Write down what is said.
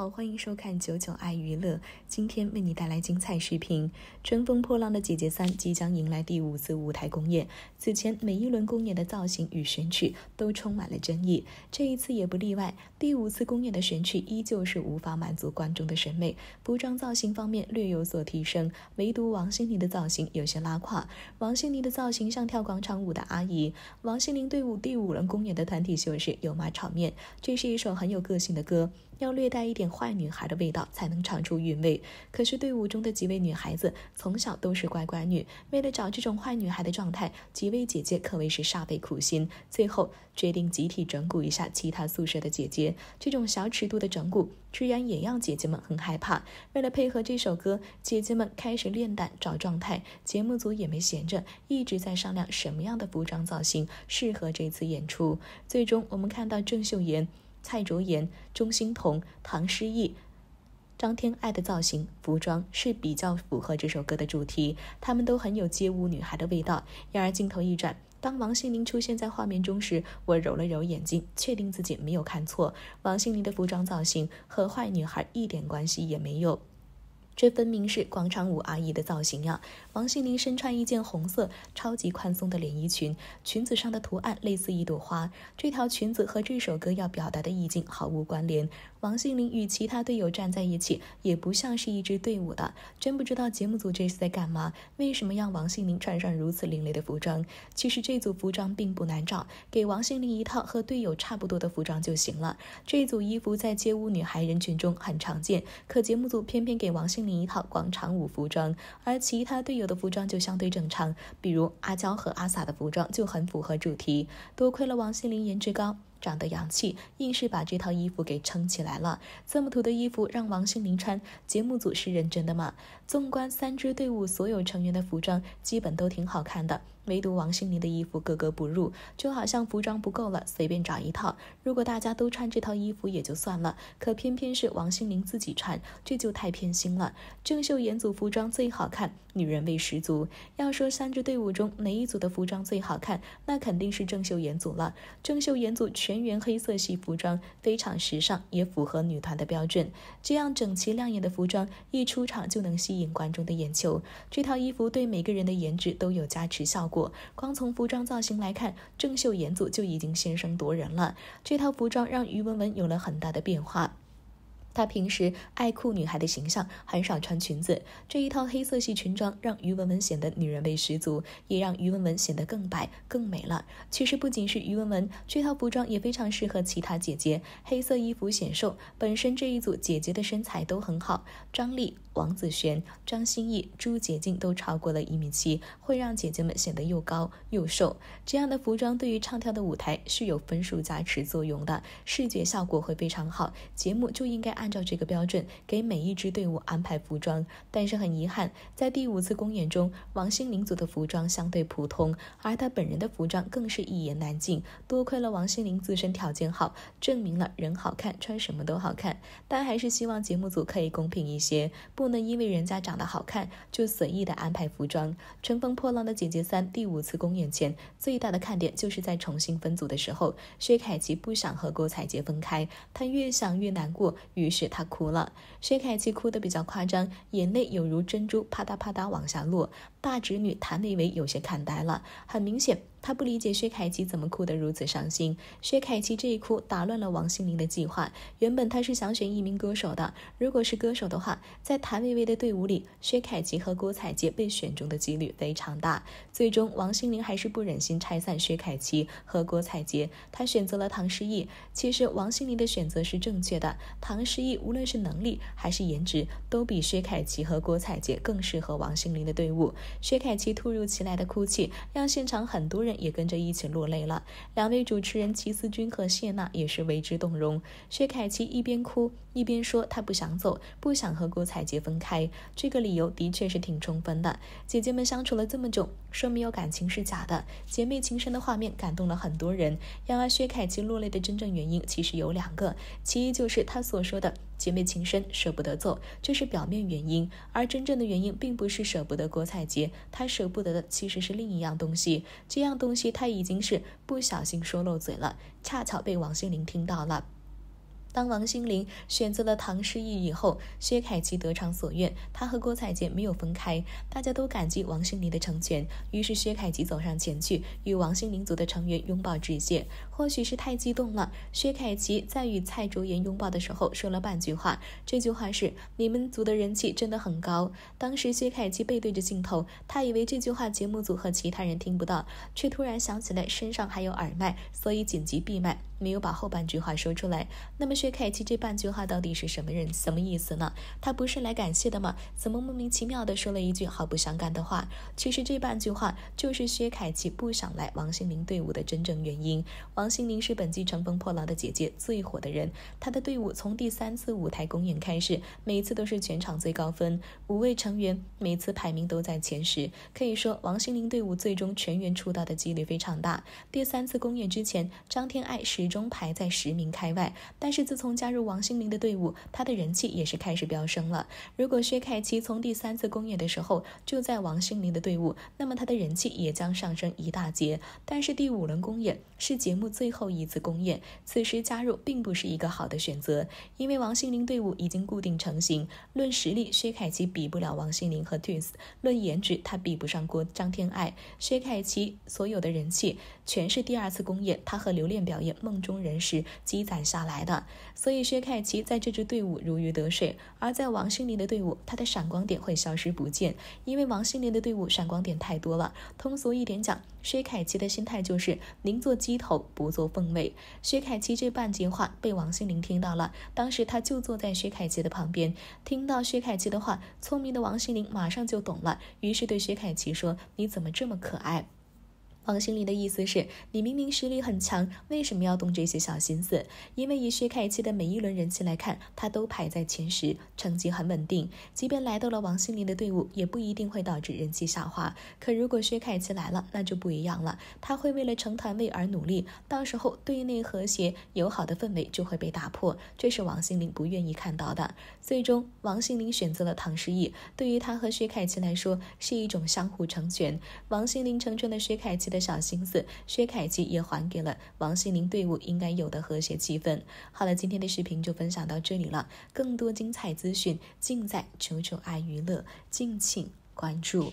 好，欢迎收看九九爱娱乐，今天为你带来精彩视频。《乘风破浪的姐姐》三即将迎来第五次舞台公演，此前每一轮公演的造型与选曲都充满了争议，这一次也不例外。第五次公演的选曲依旧是无法满足观众的审美，服装造型方面略有所提升，唯独王心凌的造型有些拉胯。王心凌的造型像跳广场舞的阿姨。王心凌队伍第五轮公演的团体秀是有马场面，这是一首很有个性的歌，要略带一点。坏女孩的味道才能尝出韵味。可是队伍中的几位女孩子从小都是乖乖女，为了找这种坏女孩的状态，几位姐姐可谓是煞费苦心。最后决定集体整蛊一下其他宿舍的姐姐。这种小尺度的整蛊，居然也让姐姐们很害怕。为了配合这首歌，姐姐们开始练胆找状态。节目组也没闲着，一直在商量什么样的服装造型适合这次演出。最终，我们看到郑秀妍。蔡卓妍、钟欣潼、唐诗逸、张天爱的造型服装是比较符合这首歌的主题，他们都很有街舞女孩的味道。然而镜头一转，当王心凌出现在画面中时，我揉了揉眼睛，确定自己没有看错。王心凌的服装造型和坏女孩一点关系也没有。这分明是广场舞阿姨的造型呀！王心凌身穿一件红色超级宽松的连衣裙，裙子上的图案类似一朵花。这条裙子和这首歌要表达的意境毫无关联。王心凌与其他队友站在一起，也不像是一支队伍的。真不知道节目组这是在干嘛？为什么让王心凌穿上如此另类的服装？其实这组服装并不难找，给王心凌一套和队友差不多的服装就行了。这一组衣服在街舞女孩人群中很常见，可节目组偏偏给王心另一套广场舞服装，而其他队友的服装就相对正常，比如阿娇和阿萨的服装就很符合主题。多亏了王心凌颜值高，长得洋气，硬是把这套衣服给撑起来了。这么土的衣服让王心凌穿，节目组是认真的吗？纵观三支队伍所有成员的服装，基本都挺好看的，唯独王心凌的衣服格格不入，就好像服装不够了，随便找一套。如果大家都穿这套衣服也就算了，可偏偏是王心凌自己穿，这就太偏心了。郑秀妍组服装最好看，女人味十足。要说三支队伍中哪一组的服装最好看，那肯定是郑秀妍组了。郑秀妍组全员黑色系服装，非常时尚，也符合女团的标准。这样整齐亮眼的服装，一出场就能吸。引观众的眼球，这套衣服对每个人的颜值都有加持效果。光从服装造型来看，郑秀妍组就已经先声夺人了。这套服装让于文文有了很大的变化。她平时爱酷女孩的形象，很少穿裙子。这一套黑色系裙装让于文文显得女人味十足，也让于文文显得更白更美了。其实不仅是于文文，这套服装也非常适合其他姐姐。黑色衣服显瘦，本身这一组姐姐的身材都很好。张丽、王子璇、张歆艺、朱洁静都超过了一米七，会让姐姐们显得又高又瘦。这样的服装对于唱跳的舞台是有分数加持作用的，视觉效果会非常好。节目就应该按。按照这个标准给每一支队伍安排服装，但是很遗憾，在第五次公演中，王心凌组的服装相对普通，而她本人的服装更是一言难尽。多亏了王心凌自身条件好，证明了人好看，穿什么都好看。但还是希望节目组可以公平一些，不能因为人家长得好看就随意的安排服装。《乘风破浪的姐姐》三第五次公演前最大的看点就是在重新分组的时候，薛凯琪不想和郭采洁分开，她越想越难过，于是。是他哭了，薛凯琪哭得比较夸张，眼泪有如珍珠啪嗒啪嗒往下落。大侄女谭维维有些看呆了，很明显，她不理解薛凯琪怎么哭得如此伤心。薛凯琪这一哭，打乱了王心凌的计划。原本她是想选一名歌手的，如果是歌手的话，在谭维维的队伍里，薛凯琪和郭采洁被选中的几率非常大。最终，王心凌还是不忍心拆散薛凯琪和郭采洁，她选择了唐诗逸。其实，王心凌的选择是正确的。唐诗逸无论是能力还是颜值，都比薛凯琪和郭采洁更适合王心凌的队伍。薛凯琪突如其来的哭泣，让现场很多人也跟着一起落泪了。两位主持人齐思钧和谢娜也是为之动容。薛凯琪一边哭一边说：“她不想走，不想和郭采洁分开。”这个理由的确是挺充分的。姐姐们相处了这么久，说没有感情是假的。姐妹情深的画面感动了很多人。然而，薛凯琪落泪的真正原因其实有两个，其一就是她所说的。姐妹情深，舍不得走，这是表面原因，而真正的原因并不是舍不得郭采洁，她舍不得的其实是另一样东西，这样东西她已经是不小心说漏嘴了，恰巧被王心凌听到了。当王心凌选择了唐诗逸以后，薛凯琪得偿所愿，她和郭采洁没有分开，大家都感激王心凌的成全。于是薛凯琪走上前去，与王心凌组的成员拥抱致谢。或许是太激动了，薛凯琪在与蔡卓妍拥抱的时候说了半句话，这句话是：“你们组的人气真的很高。”当时薛凯琪背对着镜头，他以为这句话节目组和其他人听不到，却突然想起来身上还有耳麦，所以紧急闭麦。没有把后半句话说出来。那么薛凯琪这半句话到底是什么人什么意思呢？他不是来感谢的吗？怎么莫名其妙的说了一句毫不相干的话？其实这半句话就是薛凯琪不想来王心凌队伍的真正原因。王心凌是本季《乘风破浪》的姐姐最火的人，她的队伍从第三次舞台公演开始，每次都是全场最高分，五位成员每次排名都在前十，可以说王心凌队伍最终全员出道的几率非常大。第三次公演之前，张天爱是。中排在十名开外，但是自从加入王心凌的队伍，他的人气也是开始飙升了。如果薛凯琪从第三次公演的时候就在王心凌的队伍，那么他的人气也将上升一大截。但是第五轮公演是节目最后一次公演，此时加入并不是一个好的选择，因为王心凌队伍已经固定成型。论实力，薛凯琪比不了王心凌和 Twins；论颜值，他比不上过张天爱。薛凯琪所有的人气全是第二次公演，他和刘恋表演梦。中人时积攒下来的，所以薛凯琪在这支队伍如鱼得水，而在王心凌的队伍，她的闪光点会消失不见，因为王心凌的队伍闪光点太多了。通俗一点讲，薛凯琪的心态就是宁做鸡头，不做凤尾。薛凯琪这半截话被王心凌听到了，当时他就坐在薛凯琪的旁边，听到薛凯琪的话，聪明的王心凌马上就懂了，于是对薛凯琪说：“你怎么这么可爱？”王心凌的意思是，你明明实力很强，为什么要动这些小心思？因为以薛凯琪的每一轮人气来看，她都排在前十，成绩很稳定。即便来到了王心凌的队伍，也不一定会导致人气下滑。可如果薛凯琪来了，那就不一样了。她会为了成团位而努力，到时候队内和谐友好的氛围就会被打破，这是王心凌不愿意看到的。最终，王心凌选择了唐诗逸。对于她和薛凯琪来说，是一种相互成全。王心凌成全了薛凯琪的。小心思，薛凯琪也还给了王心凌队伍应该有的和谐气氛。好了，今天的视频就分享到这里了，更多精彩资讯尽在九九爱娱乐，敬请关注。